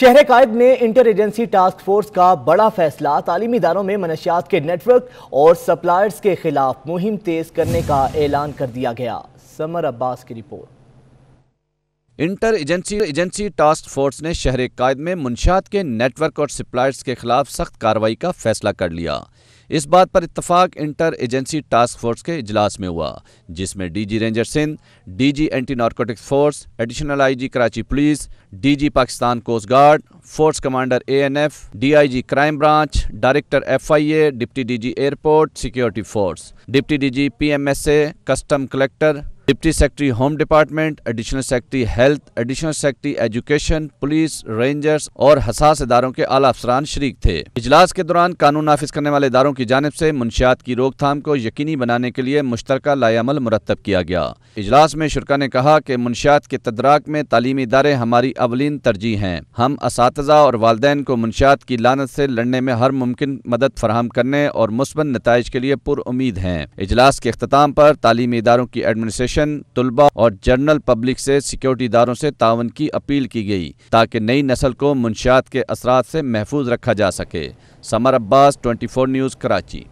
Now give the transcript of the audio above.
शहर कायद में inter agency task force का बड़ा फैसला तालीमी इदारों में मनशियात के नेटवर्क और सप्लायर्स के खिलाफ मुहिम तेज करने का ऐलान कर दिया गया समर अब्बास की report inter agency agency task force ने शहर कायद में मुंशियात के नेटवर्क और सप्लायर्स के खिलाफ सख्त कार्रवाई का फैसला कर लिया इस बात पर इतफाक इंटर एजेंसी टास्क फोर्स के इजलास में हुआ जिसमें DG ranger Sindh DG anti narcotics force additional IG Karachi police DG Pakistan coast guard force commander ANF, DIG crime branch director FIA, deputy DG airport security force deputy DG PMSA custom collector deputy secretary home department additional secretary health additional secretary education police rangers और हसास इदारों के आला अफसरान शरीक थे इजलास के दौरान कानून नाफिज करने वाले इदारों की जानब से मुंशियात की रोकथाम को यकीनी बनाने के लिए मुश्तर लायामल मुरतब किया गया इजलास में शुरा ने कहा कि मुंशियात के तदराक में तालीमी इदारे हमारी अवलिन तरजीह हैं हम इस और वालदेन को मुंशियात की लानत से लड़ने में हर मुमकिन मदद फराहम करने और मुस्बत नतज के लिए पुरुद हैं इजलास के अख्ताम पर तालीमी इदारों की एडमिनिस्ट्रेशन एसोसिएशन तलबा और जनरल पब्लिक से सिक्योरिटी दारों से तावन की अपील की गई ताकि नई नस्ल को मुंशियात के असरात से महफूज रखा जा सके समर अब्बास ट्वेंटी न्यूज़ कराची